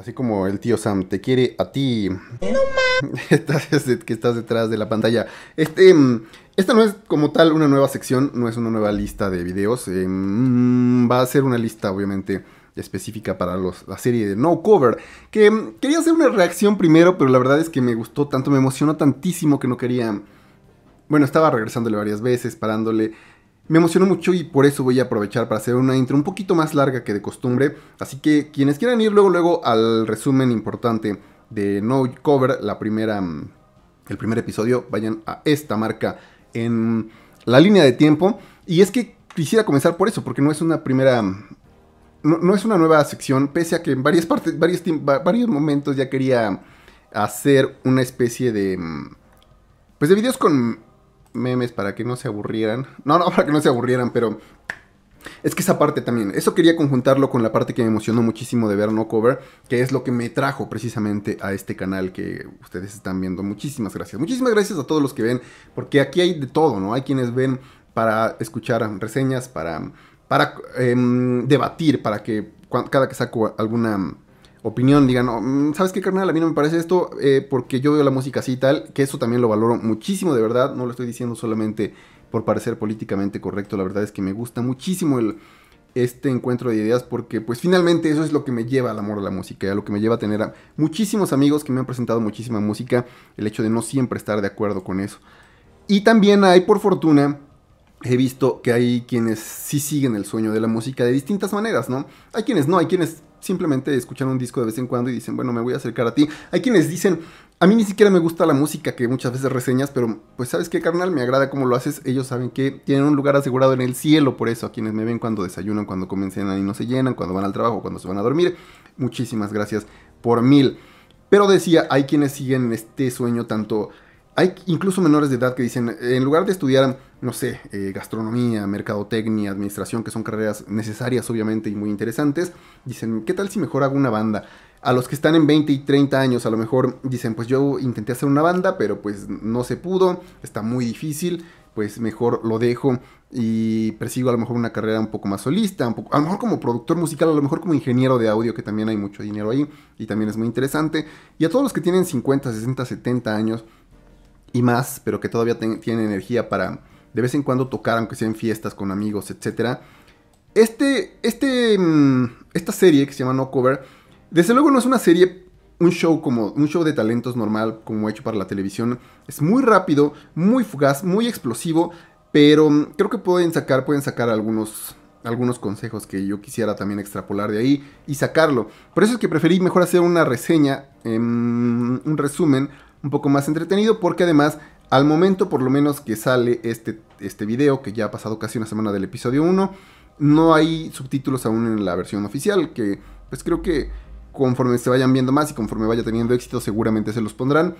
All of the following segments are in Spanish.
Así como el tío Sam te quiere a ti. No que estás detrás de la pantalla. Este, mm, esta no es como tal una nueva sección, no es una nueva lista de videos. Eh, mm, va a ser una lista, obviamente, específica para los, la serie de No Cover. Que mm, quería hacer una reacción primero, pero la verdad es que me gustó tanto, me emocionó tantísimo que no quería. Bueno, estaba regresándole varias veces, parándole. Me emocionó mucho y por eso voy a aprovechar para hacer una intro un poquito más larga que de costumbre. Así que quienes quieran ir luego luego al resumen importante de No Cover, la primera, mm, el primer episodio, vayan a esta marca en la línea de tiempo. Y es que quisiera comenzar por eso, porque no es una primera... Mm, no, es una nueva sección, pese a que en varias partes, varios, varios momentos ya quería hacer una especie de... Mm, pues de videos con memes para que no se aburrieran. No, no, para que no se aburrieran, pero es que esa parte también, eso quería conjuntarlo con la parte que me emocionó muchísimo de ver No Cover, que es lo que me trajo precisamente a este canal que ustedes están viendo. Muchísimas gracias. Muchísimas gracias a todos los que ven, porque aquí hay de todo, ¿no? Hay quienes ven para escuchar reseñas, para, para em, debatir, para que cada que saco alguna opinión, digan, oh, mm, ¿sabes qué, carnal? A mí no me parece esto eh, porque yo veo la música así y tal, que eso también lo valoro muchísimo, de verdad, no lo estoy diciendo solamente por parecer políticamente correcto, la verdad es que me gusta muchísimo este encuentro de ideas porque pues finalmente eso es lo que me lleva al amor a la música, a lo que me lleva a tener a muchísimos amigos que me han presentado muchísima música, el hecho de no siempre estar de acuerdo con eso. Y también hay, por fortuna, he visto que hay quienes sí siguen el sueño de la música de distintas maneras, ¿no? Hay quienes no, hay quienes simplemente escuchan un disco de vez en cuando y dicen, bueno, me voy a acercar a ti. Hay quienes dicen, a mí ni siquiera me gusta la música que muchas veces reseñas, pero pues sabes qué, carnal, me agrada cómo lo haces. Ellos saben que tienen un lugar asegurado en el cielo, por eso a quienes me ven cuando desayunan, cuando comencen y no se llenan, cuando van al trabajo, cuando se van a dormir. Muchísimas gracias por mil. Pero decía, hay quienes siguen este sueño tanto hay incluso menores de edad que dicen, en lugar de estudiar, no sé, eh, gastronomía, mercadotecnia, administración, que son carreras necesarias obviamente y muy interesantes, dicen, ¿qué tal si mejor hago una banda? A los que están en 20 y 30 años a lo mejor dicen, pues yo intenté hacer una banda, pero pues no se pudo, está muy difícil, pues mejor lo dejo y persigo a lo mejor una carrera un poco más solista, un poco, a lo mejor como productor musical, a lo mejor como ingeniero de audio, que también hay mucho dinero ahí y también es muy interesante. Y a todos los que tienen 50, 60, 70 años, y más, pero que todavía tiene tienen energía para de vez en cuando tocar, aunque en fiestas con amigos, etc. Este, este, mm, esta serie que se llama No Cover, desde luego no es una serie, un show como un show de talentos normal como hecho para la televisión. Es muy rápido, muy fugaz, muy explosivo, pero mm, creo que pueden sacar, pueden sacar algunos, algunos consejos que yo quisiera también extrapolar de ahí y sacarlo. Por eso es que preferí mejor hacer una reseña, em, un resumen un poco más entretenido porque además al momento por lo menos que sale este, este video, que ya ha pasado casi una semana del episodio 1, no hay subtítulos aún en la versión oficial, que pues creo que conforme se vayan viendo más y conforme vaya teniendo éxito seguramente se los pondrán.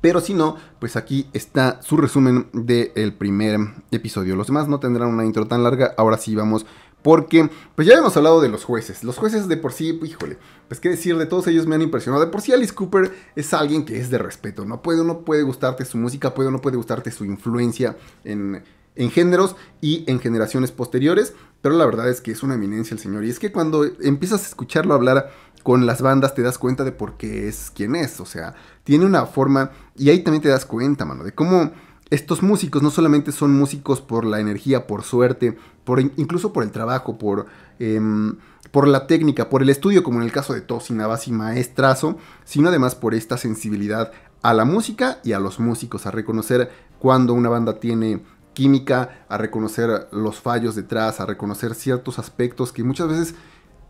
Pero si no, pues aquí está su resumen del primer episodio. Los demás no tendrán una intro tan larga. Ahora sí vamos porque, pues ya hemos hablado de los jueces. Los jueces de por sí, híjole, pues qué decir, de todos ellos me han impresionado. De por sí Alice Cooper es alguien que es de respeto. No puede no puede gustarte su música, puede o no puede gustarte su influencia en, en géneros y en generaciones posteriores. Pero la verdad es que es una eminencia el señor. Y es que cuando empiezas a escucharlo hablar con las bandas te das cuenta de por qué es quien es. O sea, tiene una forma. Y ahí también te das cuenta, mano, de cómo estos músicos no solamente son músicos por la energía, por suerte, por, incluso por el trabajo, por, em, por la técnica, por el estudio, como en el caso de Tosi y Maestrazo, sino además por esta sensibilidad a la música y a los músicos, a reconocer cuando una banda tiene química, a reconocer los fallos detrás, a reconocer ciertos aspectos que muchas veces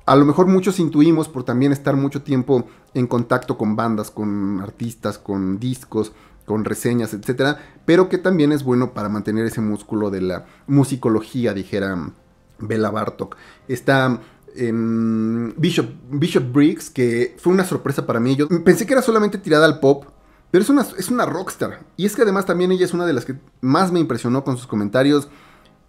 a lo mejor muchos intuimos por también estar mucho tiempo en contacto con bandas, con artistas, con discos, con reseñas, etcétera, pero que también es bueno para mantener ese músculo de la musicología, dijera mm, Bela Bartok. Está em, Bishop, Bishop Briggs, que fue una sorpresa para mí. Yo pensé que era solamente tirada al pop, pero es una, es una rockstar. Y es que además también ella es una de las que más me impresionó con sus comentarios.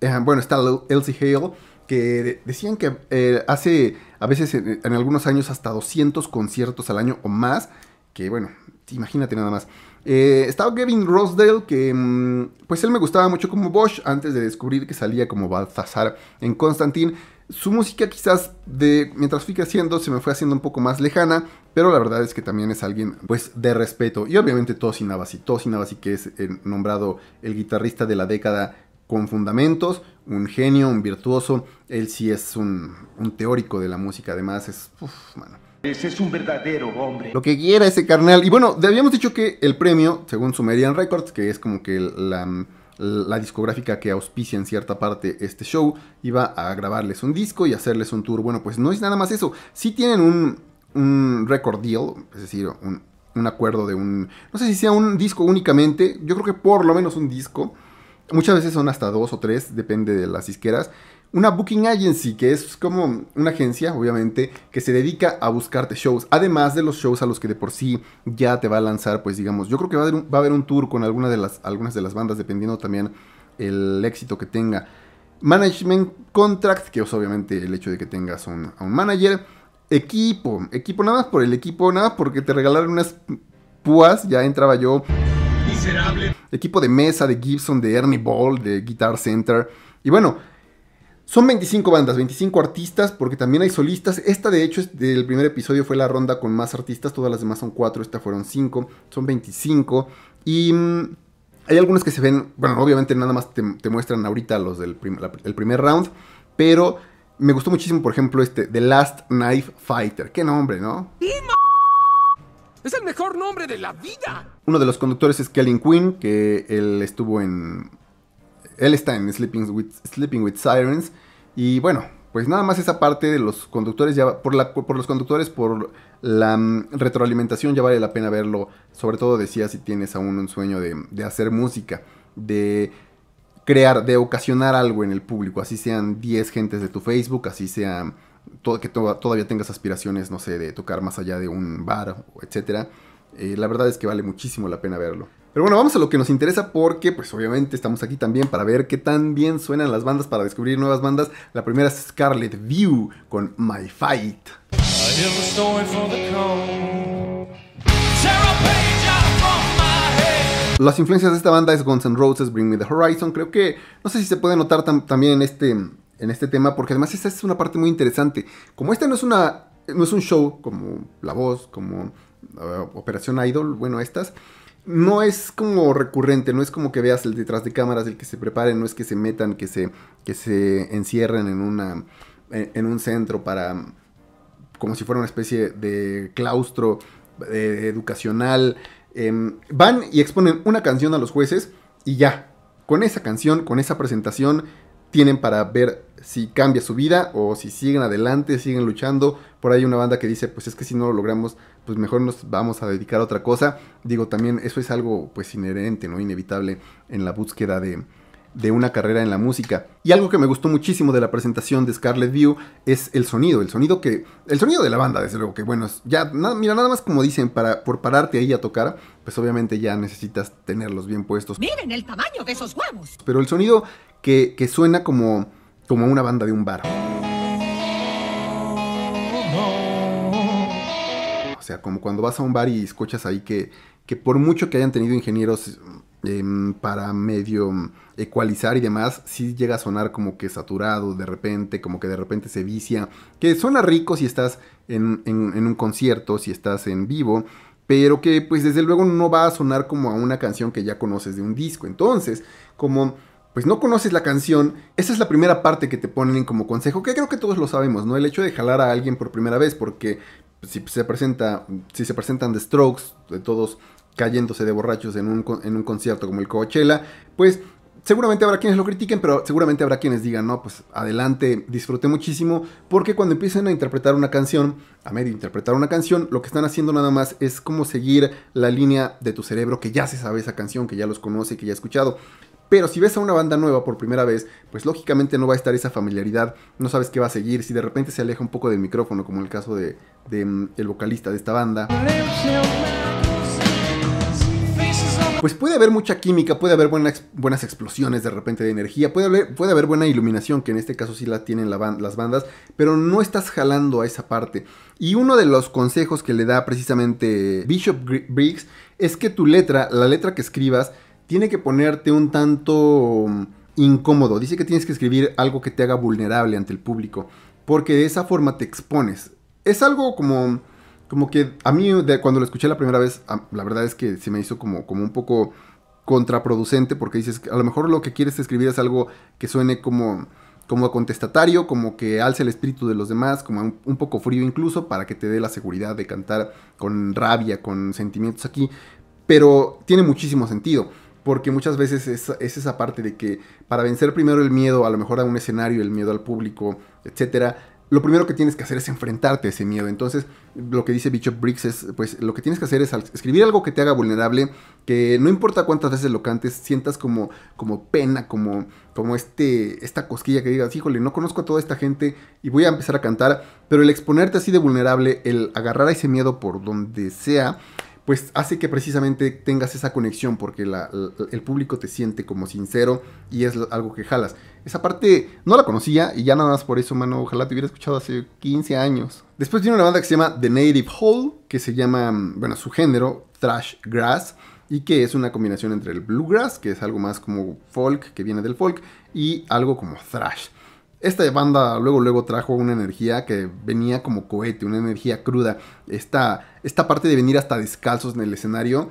Eh, bueno, está Elsie Hale, que decían que eh, hace a veces en algunos años hasta 200 conciertos al año o más. Que bueno, imagínate nada más. Eh, estaba Gavin Rosdale, que mm, pues él me gustaba mucho como Bosch antes de descubrir que salía como Balthazar en Constantine. Su música quizás de mientras fui haciendo se me fue haciendo un poco más lejana, pero la verdad es que también es alguien pues de respeto. Y obviamente Tosin Navasi, Tosin Navasi que es nombrado el guitarrista de la década con fundamentos, un genio, un virtuoso. Él sí es un, teórico de la música, además es... Ese es un verdadero hombre. Lo que quiera ese carnal. Y bueno, habíamos dicho que el premio, según Sumerian Records, que es como que la, discográfica que auspicia en cierta parte este show, iba a grabarles un disco y hacerles un tour. Bueno, pues no es nada más eso. Sí tienen un, record deal, es decir, un, un acuerdo de un... No sé si sea un disco únicamente, yo creo que por lo menos un disco. Muchas veces son hasta dos o tres, depende de las disqueras una booking agency, que es como una agencia, obviamente, que se dedica a buscarte shows, además de los shows a los que de por sí ya te va a lanzar, pues digamos, yo creo que va a haber un, tour con de las, algunas de las bandas, dependiendo también el éxito que tenga. Management contract, que es obviamente el hecho de que tengas un, a un manager. Equipo, equipo nada más por el equipo, nada más porque te regalaron unas púas, ya entraba yo. Miserable. Equipo de mesa, de Gibson, de Ernie Ball, de Guitar Center. Y bueno, son 25 bandas, 25 artistas, porque también hay solistas. Esta, de hecho, es del primer episodio fue la ronda con más artistas. Todas las demás son 4, esta fueron 5. Son 25. Y mm, hay algunos que se ven, bueno, obviamente nada más te, muestran ahorita los del primer round. Pero me gustó muchísimo, por ejemplo, este, The Last Knife Fighter. Qué nombre, ¿no? ¡Es el mejor nombre de la vida! Uno de los conductores es Kellen Quinn, que él estuvo en él está en Sleeping with, Sirens. Y bueno, pues nada más esa parte de los conductores, ya, por, la, por los conductores, por la mm, retroalimentación ya vale la pena verlo. Sobre todo decía si tienes aún un sueño de, hacer música, de crear, de ocasionar algo en el público. Así sean 10 gentes de tu Facebook, así sea que todavía tengas aspiraciones, no sé, de tocar más allá de un bar, etcétera. Eh, la verdad es que vale muchísimo la pena verlo. Pero bueno, vamos a lo que nos interesa porque pues obviamente estamos aquí también para ver qué tan bien suenan las bandas para descubrir nuevas bandas. La primera es Scarlet View con My Fight. Las influencias de esta banda es Guns N' Roses, Bring Me the Horizon. Creo que no sé si se puede notar también en este, en este tema, porque además esta es una parte muy interesante. Como esta no es, una, no es un show como La Voz, como eh, Operación Idol, bueno, estas, no es como recurrente, no es como que veas el detrás de cámaras, el que se preparen, no es que se metan, que se, que se encierren en, una, en, un centro para, como si fuera una especie de claustro eh, educacional. Em, van y exponen una canción a los jueces y ya, con esa canción, con esa presentación, tienen para ver si cambia su vida o si siguen adelante, siguen luchando. Por ahí una banda que dice, pues es que si no lo logramos, pues mejor nos vamos a dedicar a otra cosa. Digo, también eso es algo pues inherente, ¿no? Inevitable en la búsqueda de, una carrera en la música. Y algo que me gustó muchísimo de la presentación de Scarlet View es el sonido, el sonido que el sonido de la banda, desde luego que bueno, ya mira nada más como dicen para por pararte ahí a tocar, pues obviamente ya necesitas tenerlos bien puestos. Miren el tamaño de esos huevos. Pero el sonido que, que suena como como una banda de un bar. O sea, como cuando vas a un bar y escuchas ahí que, que por mucho que hayan tenido ingenieros em, para medio ecualizar y demás, sí llega a sonar como que saturado de repente, como que de repente se vicia. Que suena rico si estás en un concierto, si estás en vivo, pero que pues desde luego no va a sonar como a una canción que ya conoces de un disco. Entonces, como pues no conoces la canción, esa es la primera parte que te ponen como consejo, que creo que todos lo sabemos, ¿no? El hecho de jalar a alguien por primera vez, porque si se presenta, si se presentan The Strokes, de todos cayéndose de borrachos en un, en un concierto como el Coachella, pues seguramente habrá quienes lo critiquen, pero seguramente habrá quienes digan, no, pues adelante, disfruté muchísimo, porque cuando empiezan a interpretar una canción, a medio interpretar una canción, lo que están haciendo nada más es como seguir la línea de tu cerebro que ya se sabe esa canción, que ya los conoce, que ya ha escuchado. Pero si ves a una banda nueva por primera vez, pues lógicamente no va a estar esa familiaridad, no sabes qué va a seguir, si de repente se aleja un poco del micrófono, como en el caso de, mm, el vocalista de esta banda. Pues puede haber mucha química, puede haber buenas, buenas explosiones de repente de energía, puede haber, puede haber buena iluminación, que en este caso sí la tienen las bandas, pero no estás jalando a esa parte. Y uno de los consejos que le da precisamente Bishop Briggs es que tu letra, la letra que escribas, tiene que ponerte un tanto mm, incómodo. Dice que tienes que escribir algo que te haga vulnerable ante el público, porque de esa forma te expones. Es algo como, como que a mí cuando lo escuché la primera vez, la verdad es que se me hizo como, como un poco contraproducente, porque dices, que a lo mejor lo que quieres escribir es algo que suene como como contestatario, como que alce el espíritu de los demás, como un, poco frío incluso, para que te dé la seguridad de cantar con rabia, con sentimientos aquí. Pero tiene muchísimo sentido porque muchas veces es, esa parte de que para vencer primero el miedo, a lo mejor a un escenario, el miedo al público, etcétera, lo primero que tienes que hacer es enfrentarte a ese miedo. Entonces, lo que dice Bishop Briggs es, pues, lo que tienes que hacer es escribir algo que te haga vulnerable, que no importa cuántas veces lo cantes, sientas como, como pena, como, como este, esta cosquilla que digas, híjole, no conozco a toda esta gente y voy a empezar a cantar, pero el exponerte así de vulnerable, el agarrar a ese miedo por donde sea, pues hace que precisamente tengas esa conexión porque el público te siente como sincero y es algo que jalas. Esa parte no la conocía y ya nada más por eso, mano, ojalá te hubiera escuchado hace 15 años. Después tiene una banda que se llama The Native Hole, que se llama, mm, bueno, su género, Thrash Grass, y que es una combinación entre el bluegrass, que es algo más como folk, que viene del folk, y algo como thrash esta banda luego luego trajo una energía que venía como cohete, una energía cruda. Esta, esta parte de venir hasta descalzos en el escenario.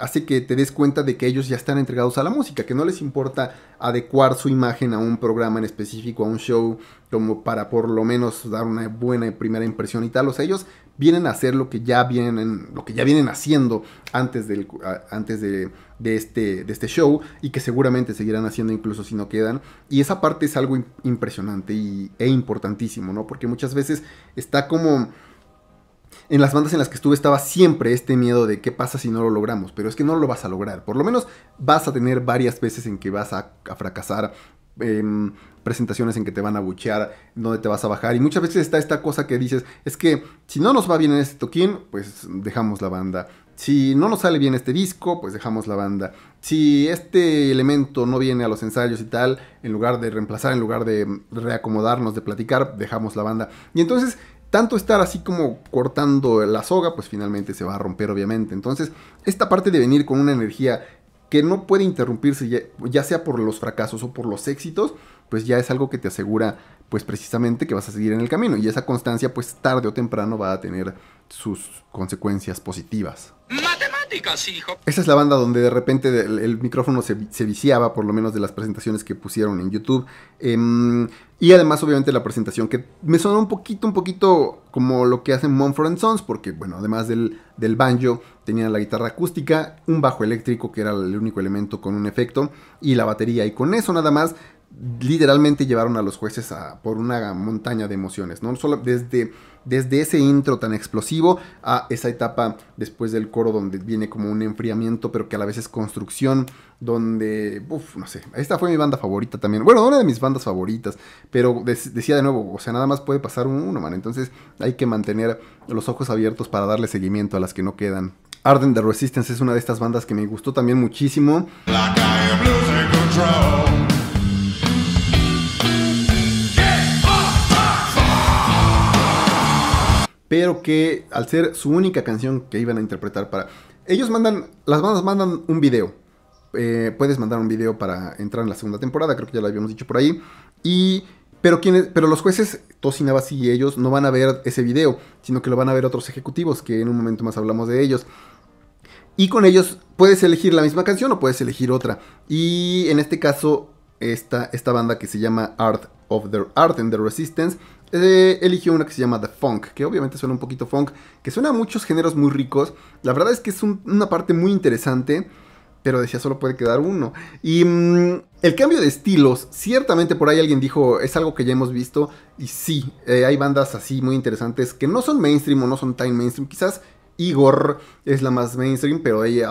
hace que te des cuenta de que ellos ya están entregados a la música, que no les importa adecuar su imagen a un programa en específico, a un show, como para por lo menos dar una buena primera impresión y tal. O sea, ellos vienen a hacer lo que ya vienen, lo que ya vienen haciendo antes, del, antes de, este, de este show y que seguramente seguirán haciendo incluso si no quedan. Y esa parte es algo impresionante y, e importantísimo, ¿no? Porque muchas veces está como en las bandas en las que estuve estaba siempre este miedo de qué pasa si no lo logramos, pero es que no lo vas a lograr. Por lo menos vas a tener varias veces en que vas a, fracasar. Em, presentaciones en que te van a buchear, donde te vas a bajar. Y muchas veces está esta cosa que dices, es que si no nos va bien en este toquín, pues dejamos la banda. Si no nos sale bien este disco, pues dejamos la banda. Si este elemento no viene a los ensayos y tal, en lugar de reemplazar, en lugar de reacomodarnos, de platicar, dejamos la banda. Y entonces tanto estar así como cortando la soga, pues finalmente se va a romper obviamente. Entonces, esta parte de venir con una energía que no puede interrumpirse ya, sea por los fracasos o por los éxitos, pues ya es algo que te asegura pues precisamente que vas a seguir en el camino y esa constancia pues tarde o temprano va a tener sus consecuencias positivas. Esa es la banda donde de repente el, micrófono se, viciaba, por lo menos de las presentaciones que pusieron en YouTube. Em, y además, obviamente, la presentación que me sonó un poquito, un poquito como lo que hacen Mumford Sons, porque, bueno, además del, del banjo, tenían la guitarra acústica, un bajo eléctrico, que era el único elemento con un efecto, y la batería. Y con eso nada más literalmente llevaron a los jueces a, por una montaña de emociones, ¿no? Solo desde, desde ese intro tan explosivo a esa etapa después del coro donde viene como un enfriamiento, pero que a la vez es construcción, donde, uff, no sé, esta fue mi banda favorita también, bueno, una de mis bandas favoritas, pero decía de nuevo, o sea, nada más puede pasar uno, man, entonces hay que mantener los ojos abiertos para darle seguimiento a las que no quedan. Arden the Resistance es una de estas bandas que me gustó también muchísimo. pero que al ser su única canción que iban a interpretar para... Ellos mandan, las bandas mandan un video. Eh, puedes mandar un video para entrar en la segunda temporada, creo que ya lo habíamos dicho por ahí. Y pero, quienes, pero los jueces, Tosinabasi y ellos, no van a ver ese video, sino que lo van a ver otros ejecutivos, que en un momento más hablamos de ellos. Y con ellos puedes elegir la misma canción o puedes elegir otra. Y en este caso, esta banda que se llama Art of the Art and the Resistance eh, eligió una que se llama The Funk, que obviamente suena un poquito funk, que suena a muchos géneros muy ricos. La verdad es que es una parte muy interesante, pero decía solo puede quedar uno. Y mm, el cambio de estilos, ciertamente por ahí alguien dijo, es algo que ya hemos visto, y sí, eh, hay bandas así muy interesantes que no son mainstream o no son time mainstream, quizás. Igor es la más mainstream, pero eh,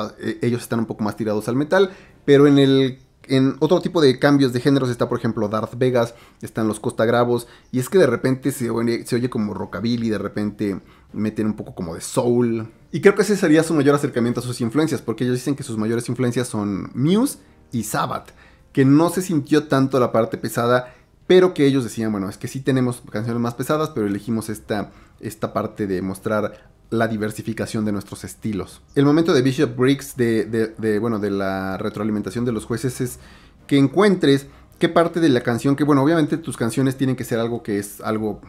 ellos están un poco más tirados al metal. Pero en el en otro tipo de cambios de géneros está, por ejemplo, Darth Vegas, están los Costa Gravos, y es que de repente se oye, como rockabilly, de repente meten un poco como de soul. Y creo que ese sería su mayor acercamiento a sus influencias, porque ellos dicen que sus mayores influencias son Muse y Sabbath, que no se sintió tanto la parte pesada, pero que ellos decían, bueno, es que sí tenemos canciones más pesadas, pero elegimos esta, esta parte de mostrar la diversificación de nuestros estilos. El momento de Bishop Briggs de, de, bueno, de la retroalimentación de los jueces es que encuentres qué parte de la canción, que bueno, obviamente tus canciones tienen que ser algo que es algo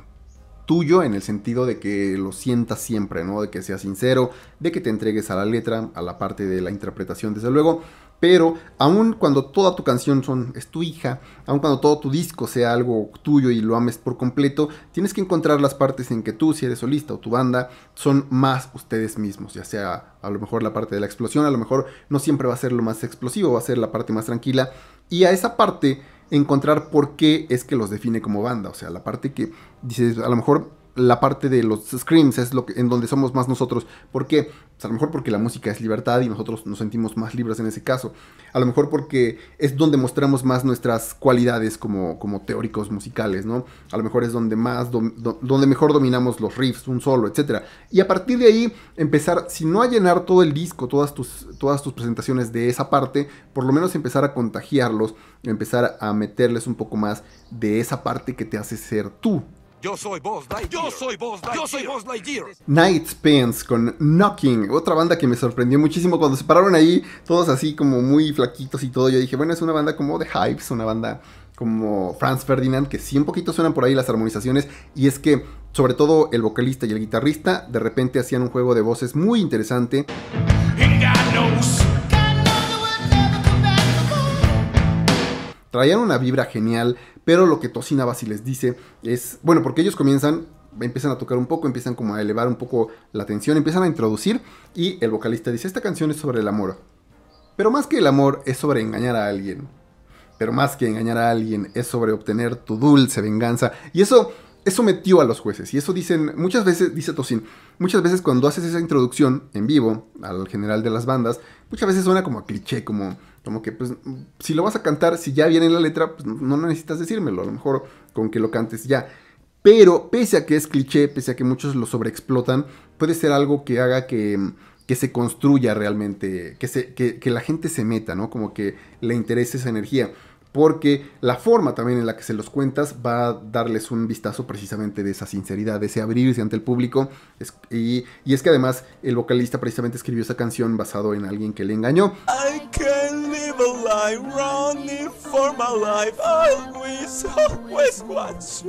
tuyo en el sentido de que lo sientas siempre, ¿no? De que seas sincero, de que te entregues a la letra, a la parte de la interpretación, desde luego, pero aun cuando toda tu canción son, es tu hija, aun cuando todo tu disco sea algo tuyo y lo ames por completo, tienes que encontrar las partes en que tú, si eres solista o tu banda, son más ustedes mismos, ya sea a lo mejor la parte de la explosión, a lo mejor no siempre va a ser lo más explosivo, va a ser la parte más tranquila. Y a esa parte encontrar por qué es que los define como banda, o sea, la parte que dices, a lo mejor la parte de los screams es lo en donde somos más nosotros. ¿Por qué? Pues, a lo mejor porque la música es libertad y nosotros nos sentimos más libres en ese caso. A lo mejor porque es donde mostramos más nuestras cualidades como, como teóricos musicales, ¿no? A lo mejor es donde más, donde mejor dominamos los riffs, un solo, etc. Y a partir de ahí empezar, si no a llenar todo el disco, todas tus, todas tus presentaciones de esa parte, por lo menos empezar a contagiarlos, empezar a meterles un poco más de esa parte que te hace ser tú, yo soy voz Lightyear. Yo soy Boss Yo soy Boss Night Spins con Knocking, otra banda que me sorprendió muchísimo cuando se pararon ahí, todos así como muy flaquitos y todo. Yo dije, bueno, es una banda como The Hypes, una banda como Franz Ferdinand, que sí un poquito suenan por ahí las armonizaciones, y es que sobre todo el vocalista y el guitarrista de repente hacían un juego de voces muy interesante. Traían una vibra genial pero lo que Tocina si les dice es, bueno, porque ellos comienzan, empiezan a tocar un poco, empiezan como a elevar un poco la tensión, empiezan a introducir y el vocalista dice, esta canción es sobre el amor. Pero más que el amor es sobre engañar a alguien. Pero más que engañar a alguien es sobre obtener tu dulce venganza. Y eso eso metió a los jueces y eso dicen muchas veces, dice Tosin, muchas veces cuando haces esa introducción en vivo al general de las bandas, muchas veces suena como a cliché, como como que, pues, si lo vas a cantar, si ya viene la letra, pues no necesitas decírmelo. A lo mejor con que lo cantes ya. Pero pese a que es cliché, pese a que muchos lo sobreexplotan, puede ser algo que haga que, se construya realmente, que, se, que, la gente se meta, ¿no? Como que le interese esa energía. Porque la forma también en la que se los cuentas va a darles un vistazo precisamente de esa sinceridad, de ese abrirse ante el público. y, y, es que además el vocalista precisamente escribió esa canción basado en alguien que le engañó for my life, always, always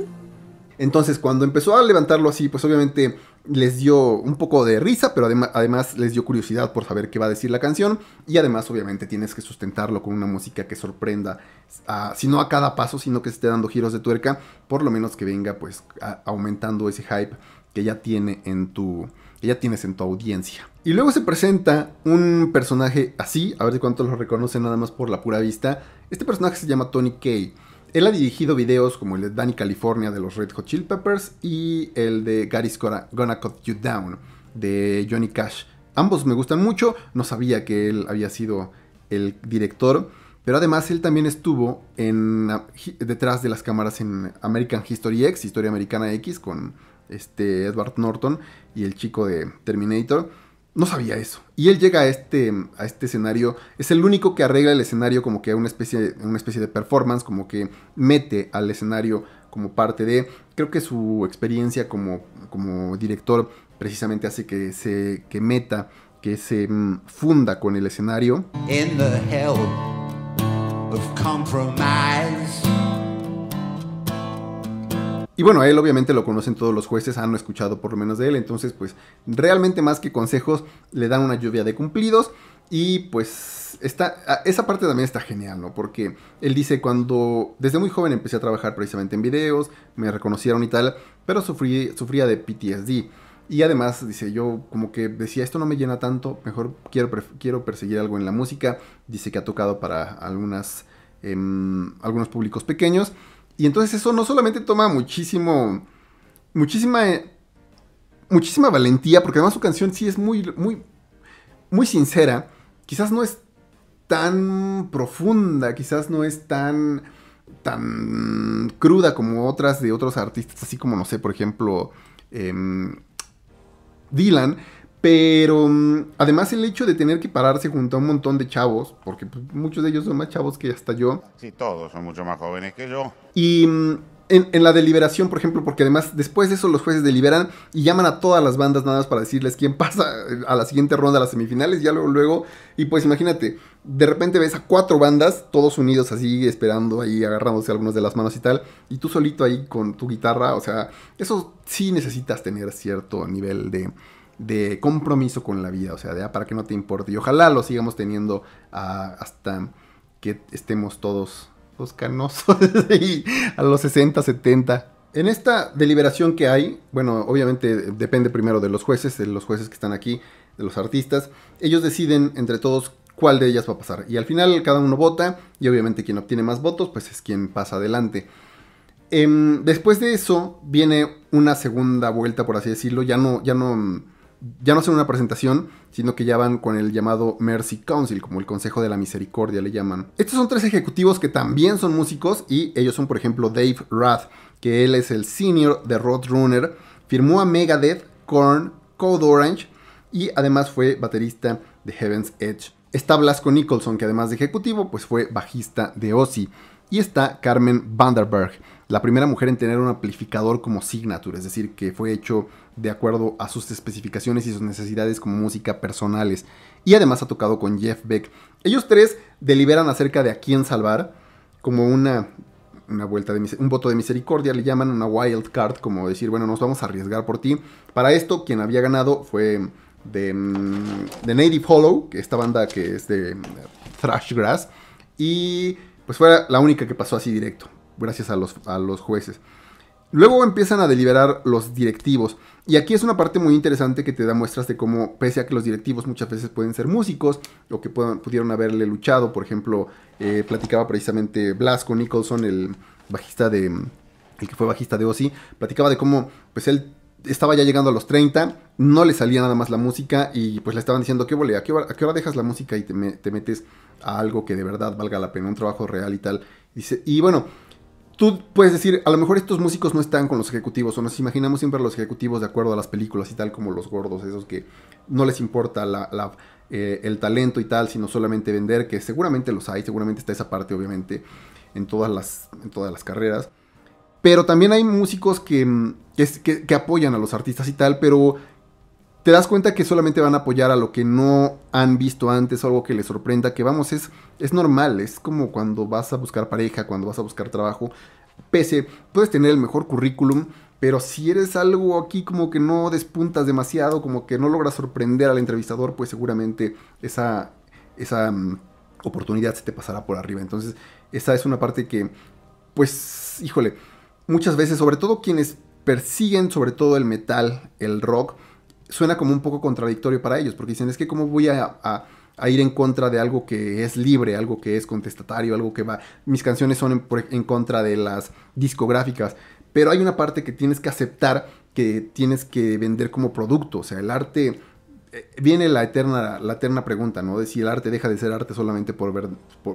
Entonces, cuando empezó a levantarlo así, pues obviamente les dio un poco de risa, pero además les dio curiosidad por saber qué va a decir la canción. Y además, obviamente, tienes que sustentarlo con una música que sorprenda, si no a cada paso, sino que esté dando giros de tuerca, por lo menos que venga, pues, aumentando ese hype que ya, tiene en tu, que ya tienes en tu audiencia. Y luego se presenta un personaje así, a ver si cuántos lo reconocen nada más por la pura vista. Este personaje se llama Tony Kay. Él ha dirigido videos como el de Danny California de los Red Hot Chili Peppers y el de Gary's Gonna Cut You Down de Johnny Cash. Ambos me gustan mucho, no sabía que él había sido el director, pero además él también estuvo en, ah, detrás de las cámaras en American History X, Historia Americana X, con este Edward Norton y el chico de Terminator. No sabía eso. Y él llega a este, a este escenario, es el único que arregla el escenario como que una especie, una especie de performance, como que mete al escenario como parte de, creo que su experiencia como, como director precisamente hace que se que meta, que se mm, funda con el escenario. In the hell of compromise. Y bueno, él obviamente lo conocen todos los jueces, han escuchado por lo menos de él, entonces pues realmente más que consejos le dan una lluvia de cumplidos y pues está, ah, esa parte también está genial, ¿no? Porque él dice cuando desde muy joven empecé a trabajar precisamente en videos, me reconocieron y tal, pero sufrí, sufría de PTSD. Y además, dice, yo como que decía, esto no me llena tanto, mejor quiero, quiero perseguir algo en la música. Dice que ha tocado para algunas, em, algunos públicos pequeños y entonces eso no solamente toma muchísimo, muchísima, eh, muchísima valentía, porque además su canción sí es muy, muy, muy sincera. Quizás no es tan profunda, quizás no es tan, tan cruda como otras de otros artistas, así como, no sé, por ejemplo, em, Dylan, pero mm, además el hecho de tener que pararse junto a un montón de chavos, porque pues, muchos de ellos son más chavos que hasta yo. Sí, todos son mucho más jóvenes que yo. Y mm, en, la deliberación, por ejemplo, porque además después de eso los jueces deliberan y llaman a todas las bandas nada más para decirles quién pasa eh, a la siguiente ronda, a las semifinales, ya luego, luego. Y pues imagínate, de repente ves a cuatro bandas, todos unidos así, esperando ahí, agarrándose algunos de las manos y tal, y tú solito ahí con tu guitarra, o sea, eso sí necesitas tener cierto nivel de de compromiso con la vida, o sea, de, ah, para que no te importe. Y ojalá lo sigamos teniendo ah, hasta que estemos todos, Los canosos a los 60, 70. En esta deliberación que hay, bueno, obviamente depende primero de los jueces, de los jueces que están aquí, de los artistas, ellos deciden entre todos cuál de ellas va a pasar. Y al final cada uno vota y obviamente quien obtiene más votos pues es quien pasa adelante. Em, después de eso viene una segunda vuelta, por así decirlo, ya no, ya no ya no hacen una presentación, sino que ya van con el llamado Mercy Council, como el Consejo de la Misericordia le llaman. Estos son tres ejecutivos que también son músicos y ellos son, por ejemplo, Dave Rath, que él es el senior de Roadrunner, firmó a Megadeth, Korn, Code Orange y además fue baterista de Heaven's Edge. Está Blasco Nicholson, que además de ejecutivo, pues fue bajista de Ozzy. Y está Carmen Vanderberg la primera mujer en tener un amplificador como signature, es decir, que fue hecho de acuerdo a sus especificaciones y sus necesidades como música personales. Y además ha tocado con Jeff Beck. Ellos tres deliberan acerca de a quién salvar, como una, una vuelta de un voto de misericordia, le llaman una wild card, como decir, bueno, nos vamos a arriesgar por ti. Para esto, quien había ganado fue de, mm, Native Hollow, que esta banda que es de mm, Thrashgrass, y pues fue la única que pasó así directo gracias a los, a los jueces. Luego empiezan a deliberar los directivos. Y aquí es una parte muy interesante que te da muestras de cómo, pese a que los directivos muchas veces pueden ser músicos o que pudieron haberle luchado, por ejemplo, eh, platicaba precisamente Blasco Nicholson, el bajista de. el que fue bajista de Ozzy, platicaba de cómo, pues él estaba ya llegando a los 30, no le salía nada más la música y pues le estaban diciendo, ¿qué vole? ¿A qué hora, dejas la música y te, metes a algo que de verdad valga la pena, un trabajo real y tal? Dice, y bueno, tú puedes decir, a lo mejor estos músicos no están con los ejecutivos, o nos imaginamos siempre a los ejecutivos de acuerdo a las películas y tal, como los gordos, esos que no les importa eh, el talento y tal, sino solamente vender, que seguramente los hay, seguramente está esa parte, obviamente, en todas las, carreras. Pero también hay músicos mm, que, que apoyan a los artistas y tal, pero te das cuenta que solamente van a apoyar a lo que no han visto antes algo que les sorprenda, que vamos, es, es normal, es como cuando vas a buscar pareja, cuando vas a buscar trabajo, pese, puedes tener el mejor currículum, pero si eres algo aquí como que no despuntas demasiado, como que no logras sorprender al entrevistador, pues seguramente esa, esa mm, oportunidad se te pasará por arriba. Entonces, esa es una parte que, pues, híjole, muchas veces, sobre todo quienes persiguen sobre todo el metal, el rock, suena como un poco contradictorio para ellos, porque dicen, es que cómo voy a, ir en contra de algo que es libre, algo que es contestatario, algo que va... Mis canciones son en, contra de las discográficas, pero hay una parte que tienes que aceptar que tienes que vender como producto, o sea, el arte... Eh, viene la eterna, la eterna pregunta, ¿no? De si el arte deja de ser arte solamente por,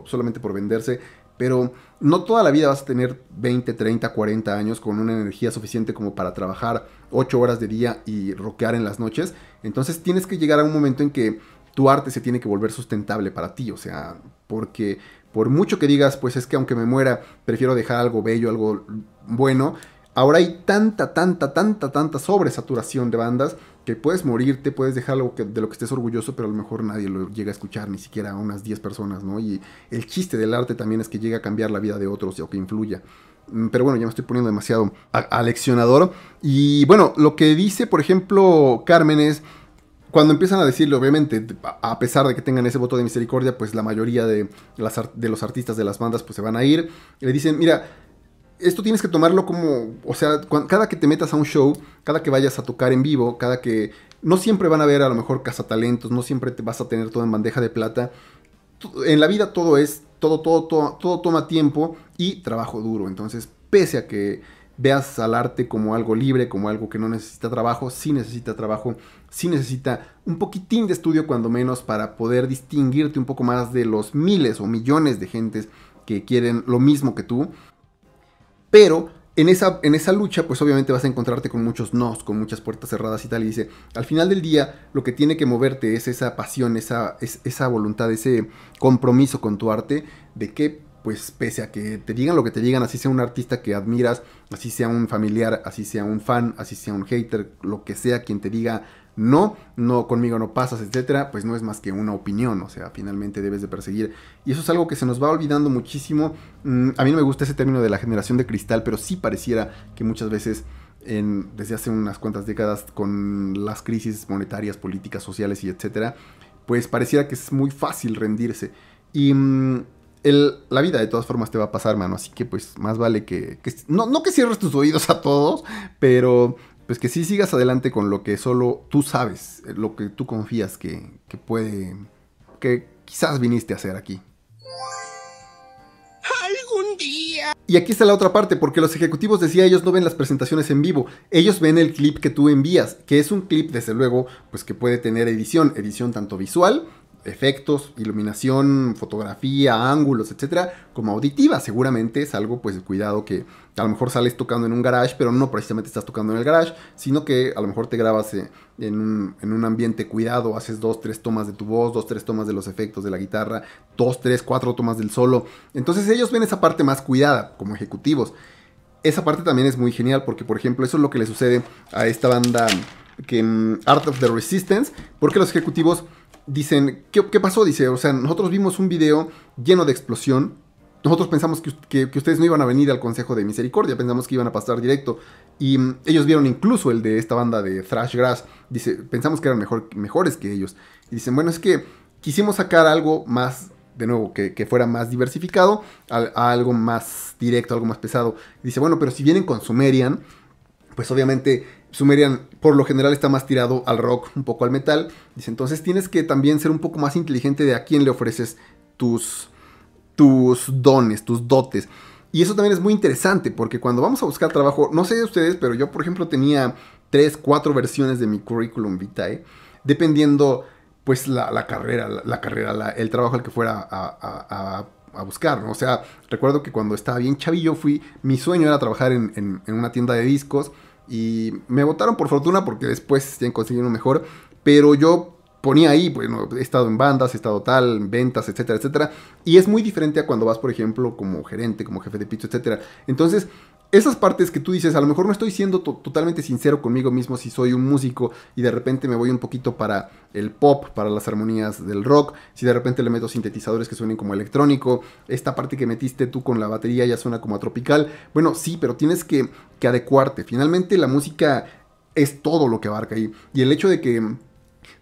solamente por venderse pero no toda la vida vas a tener 20, 30, 40 años con una energía suficiente como para trabajar 8 horas de día y roquear en las noches. Entonces tienes que llegar a un momento en que tu arte se tiene que volver sustentable para ti. O sea, porque por mucho que digas, pues es que aunque me muera, prefiero dejar algo bello, algo bueno, Ahora hay tanta, tanta, tanta, tanta sobresaturación de bandas que puedes morirte, puedes dejar algo de lo que estés orgulloso, pero a lo mejor nadie lo llega a escuchar, ni siquiera a unas 10 personas, ¿no? Y el chiste del arte también es que llega a cambiar la vida de otros o que influya. Mm, pero bueno, ya me estoy poniendo demasiado aleccionador. Y bueno, lo que dice, por ejemplo, Carmen es, cuando empiezan a decirle, obviamente, a pesar de que tengan ese voto de misericordia, pues la mayoría de, las, de los artistas de las bandas pues se van a ir. Le dicen, mira, esto tienes que tomarlo como, o sea, cada que te metas a un show, cada que vayas a tocar en vivo, cada que no siempre van a ver a lo mejor cazatalentos, no siempre te vas a tener todo en bandeja de plata. En la vida todo es, todo, todo, todo, todo toma tiempo y trabajo duro. Entonces, pese a que veas al arte como algo libre, como algo que no necesita trabajo, sí necesita trabajo, sí necesita un poquitín de estudio cuando menos para poder distinguirte un poco más de los miles o millones de gentes que quieren lo mismo que tú. Pero en esa, en esa lucha, pues obviamente vas a encontrarte con muchos nos, con muchas puertas cerradas y tal. Y dice, al final del día, lo que tiene que moverte es esa pasión, esa, esa voluntad, ese compromiso con tu arte, de que, pues pese a que te digan lo que te digan, así sea un artista que admiras, así sea un familiar, así sea un fan, así sea un hater, lo que sea quien te diga no, no conmigo no pasas, etcétera, pues no es más que una opinión, o sea, finalmente debes de perseguir. Y eso es algo que se nos va olvidando muchísimo. Mm, a mí no me gusta ese término de la generación de cristal, pero sí pareciera que muchas veces desde hace unas cuantas décadas con las crisis monetarias, políticas, sociales y etcétera, pues pareciera que es muy fácil rendirse. Y mm, la vida de todas formas te va a pasar, mano. Así que pues más vale que... no que cierres tus oídos a todos, pero pues que sí sigas adelante con lo que solo tú sabes, eh, lo que tú confías que, puede, que quizás viniste a hacer aquí. Algún día. Y aquí está la otra parte, porque los ejecutivos decía ellos no ven las presentaciones en vivo, ellos ven el clip que tú envías, que es un clip desde luego, pues que puede tener edición, edición tanto visual efectos, iluminación, fotografía, ángulos, etcétera, como auditiva. Seguramente es algo, pues, cuidado que a lo mejor sales tocando en un garage, pero no precisamente estás tocando en el garage, sino que a lo mejor te grabas eh, en, un, en un ambiente cuidado, haces dos, tres tomas de tu voz, dos, tres tomas de los efectos de la guitarra, dos, tres, cuatro tomas del solo. Entonces ellos ven esa parte más cuidada como ejecutivos. Esa parte también es muy genial porque, por ejemplo, eso es lo que le sucede a esta banda mm, que mm, Art of the Resistance, porque los ejecutivos dicen, ¿qué, pasó? Dice, o sea, nosotros vimos un video lleno de explosión. Nosotros pensamos que, ustedes no iban a venir al Consejo de Misericordia, pensamos que iban a pasar directo. Y mm, ellos vieron incluso el de esta banda de grass Dice, pensamos que eran mejor, mejores que ellos. Y dicen, bueno, es que quisimos sacar algo más, de nuevo, que, fuera más diversificado, a, algo más directo, algo más pesado. dice, bueno, pero si vienen con Sumerian, pues obviamente Sumerian por lo general está más tirado al rock, un poco al metal. Dice, entonces tienes que también ser un poco más inteligente de a quién le ofreces tus, tus dones, tus dotes. Y eso también es muy interesante porque cuando vamos a buscar trabajo, no sé de ustedes, pero yo por ejemplo tenía tres cuatro versiones de mi currículum vitae, dependiendo pues la, carrera, la, carrera, el trabajo al que fuera a, buscar, ¿no? O sea, recuerdo que cuando estaba bien chavillo fui, mi sueño era trabajar en, una tienda de discos y me votaron por fortuna porque después se han mejor. Pero yo ponía ahí, bueno, he estado en bandas, he estado tal, en ventas, etcétera, etcétera. Y es muy diferente a cuando vas, por ejemplo, como gerente, como jefe de piso, etcétera. Entonces, esas partes que tú dices, a lo mejor no estoy siendo totalmente sincero conmigo mismo si soy un músico y de repente me voy un poquito para el pop, para las armonías del rock, si de repente le meto sintetizadores que suenen como electrónico, esta parte que metiste tú con la batería ya suena como a tropical. Bueno, sí, pero tienes que, que adecuarte. Finalmente la música es todo lo que abarca ahí. Y el hecho de que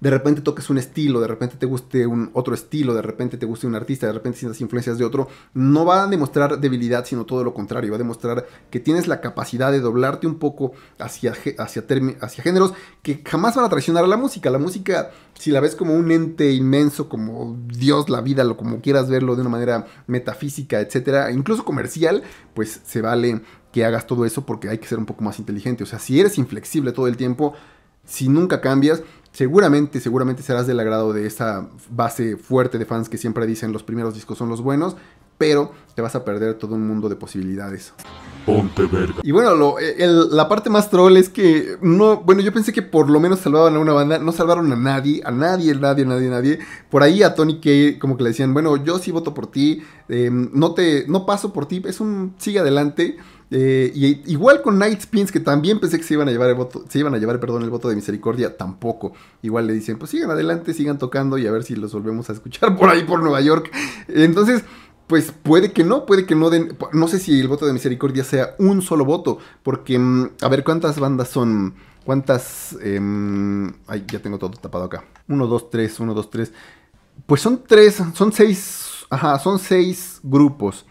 de repente toques un estilo, de repente te guste un otro estilo, de repente te guste un artista, de repente sientas influencias de otro, no va a demostrar debilidad, sino todo lo contrario, va a demostrar que tienes la capacidad de doblarte un poco hacia, hacia, hacia géneros que jamás van a traicionar a la música. La música, si la ves como un ente inmenso, como Dios, la vida, lo como quieras verlo de una manera metafísica, etcétera, incluso comercial, pues se vale que hagas todo eso porque hay que ser un poco más inteligente. O sea, si eres inflexible todo el tiempo, si nunca cambias, seguramente, seguramente serás del agrado de esa base fuerte de fans que siempre dicen los primeros discos son los buenos, pero te vas a perder todo un mundo de posibilidades. Ponte verga. Y bueno, eh, la parte más troll es que no, bueno, yo pensé que por lo menos salvaban a una banda, no salvaron a nadie, a nadie, a nadie, nadie, nadie. Por ahí a Tony K como que le decían, bueno, yo sí voto por ti, em, no te, no paso por ti, es un sigue adelante. Eh, y igual con Night Spins que también pensé que se iban a llevar el voto, se iban a llevar, perdón, el voto de misericordia, tampoco. Igual le dicen, pues sigan adelante, sigan tocando y a ver si los volvemos a escuchar por ahí por Nueva York. Entonces, pues puede que no, puede que no den. No sé si el voto de misericordia sea un solo voto, porque mm, a ver cuántas bandas son. ¿Cuántas? Em, ay, ya tengo todo tapado acá. Uno, dos, tres Uno, dos, tres Pues son tres, son seis. Ajá, son seis grupos.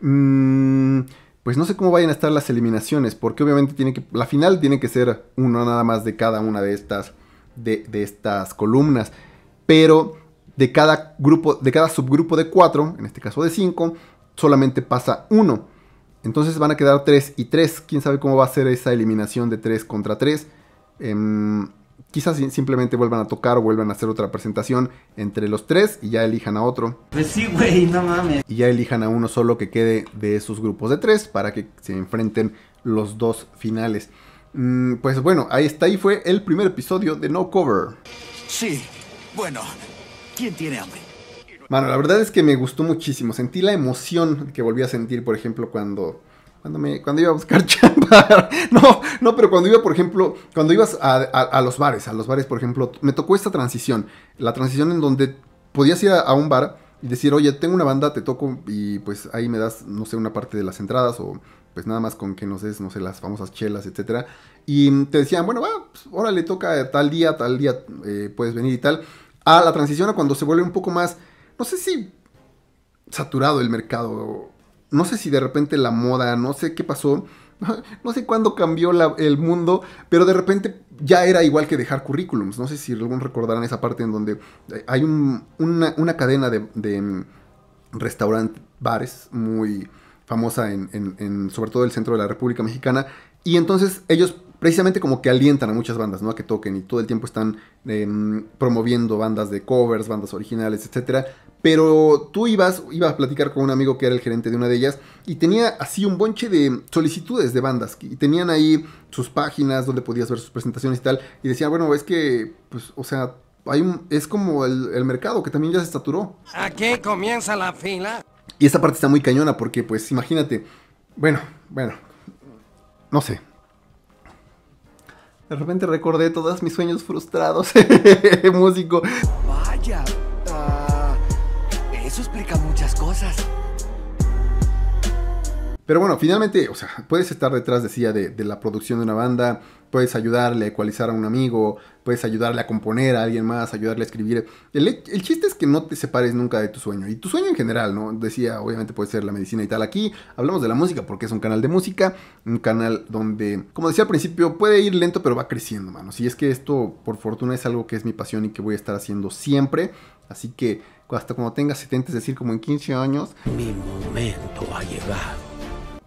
Mmm pues no sé cómo vayan a estar las eliminaciones, porque obviamente tiene que, la final tiene que ser uno nada más de cada una de estas, de, estas columnas, pero de cada grupo, de cada subgrupo de cuatro, en este caso de 5, solamente pasa uno. Entonces van a quedar 3 y 3. Quién sabe cómo va a ser esa eliminación de 3 contra 3. Quizás simplemente vuelvan a tocar o vuelvan a hacer otra presentación entre los tres y ya elijan a otro. Pues sí, güey, no mames. Y ya elijan a uno solo que quede de esos grupos de tres para que se enfrenten los dos finales. Mm, pues bueno, ahí está, ahí fue el primer episodio de No Cover. Sí, bueno, ¿quién tiene hambre? Bueno, la verdad es que me gustó muchísimo. Sentí la emoción que volví a sentir, por ejemplo, cuando cuando, iba a buscar no, no, pero cuando iba, por ejemplo, cuando ibas a, los bares, a los bares, por ejemplo, me tocó esta transición. La transición en donde podías ir a, un bar y decir, oye, tengo una banda, te toco y pues ahí me das, no sé, una parte de las entradas o pues nada más con que no des, no sé, las famosas chelas, etcétera. Y te decían, bueno, va, pues, le toca tal día, tal día, eh, puedes venir y tal. A la transición a cuando se vuelve un poco más, no sé si saturado el mercado no sé si de repente la moda, no sé qué pasó, no sé cuándo cambió el mundo, pero de repente ya era igual que dejar currículums. No sé si algunos recordarán esa parte en donde eh, hay una, cadena de, mm, restaurantes, bares muy famosa en, en, sobre todo el centro de la República Mexicana. Y entonces ellos precisamente como que alientan a muchas bandas, ¿no? A que toquen y todo el tiempo están em, promoviendo bandas de covers, bandas originales, etcétera pero tú ibas, ibas a platicar con un amigo que era el gerente de una de ellas y tenía así un bonche de solicitudes de bandas y tenían ahí sus páginas donde podías ver sus presentaciones y tal y decía, bueno, es que, pues, o sea, hay es como el, mercado que también ya se saturó. Aquí comienza la fila. Y esta parte está muy cañona porque, pues, imagínate, bueno, bueno, no sé, de repente recordé todos mis sueños frustrados, músico. Vaya. Pero bueno, finalmente, o sea, puedes estar detrás, decía, de, la producción de una banda, puedes ayudarle a ecualizar a un amigo, puedes ayudarle a componer a alguien más, ayudarle a escribir. El, chiste es que no te separes nunca de tu sueño. Y tu sueño en general, ¿no? Decía, obviamente puede ser la medicina y tal. Aquí hablamos de la música porque es un canal de música, un canal donde, como decía al principio, puede ir lento pero va creciendo, mano. y es que esto, por fortuna, es algo que es mi pasión y que voy a estar haciendo siempre. Así que hasta cuando tenga 70, es decir, como en 15 años. Mi momento ha llegado.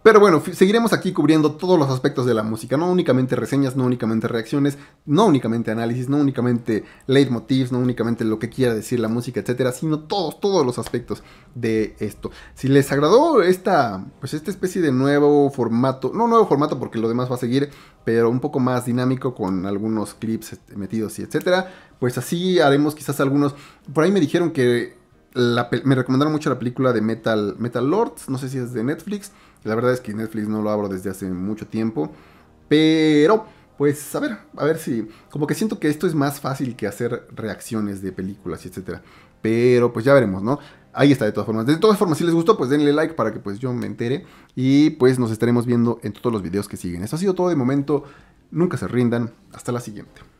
Pero bueno, seguiremos aquí cubriendo todos los aspectos de la música, no únicamente reseñas, no únicamente reacciones, no únicamente análisis, no únicamente leitmotivs, no únicamente lo que quiera decir la música, etcétera, sino todos, todos los aspectos de esto. Si les agradó esta, pues esta especie de nuevo formato, no nuevo formato porque lo demás va a seguir, pero un poco más dinámico con algunos clips este, metidos y etcétera, pues así haremos quizás algunos. Por ahí me dijeron que me recomendaron mucho la película de Metal, Metal Lords, no sé si es de Netflix la verdad es que Netflix no lo abro desde hace mucho tiempo. Pero, pues, a ver, a ver si. Como que siento que esto es más fácil que hacer reacciones de películas y etcétera. Pero, pues ya veremos, ¿no? Ahí está, de todas formas. De todas formas, si les gustó, pues denle like para que pues yo me entere. Y pues nos estaremos viendo en todos los videos que siguen. Eso ha sido todo de momento. Nunca se rindan. Hasta la siguiente.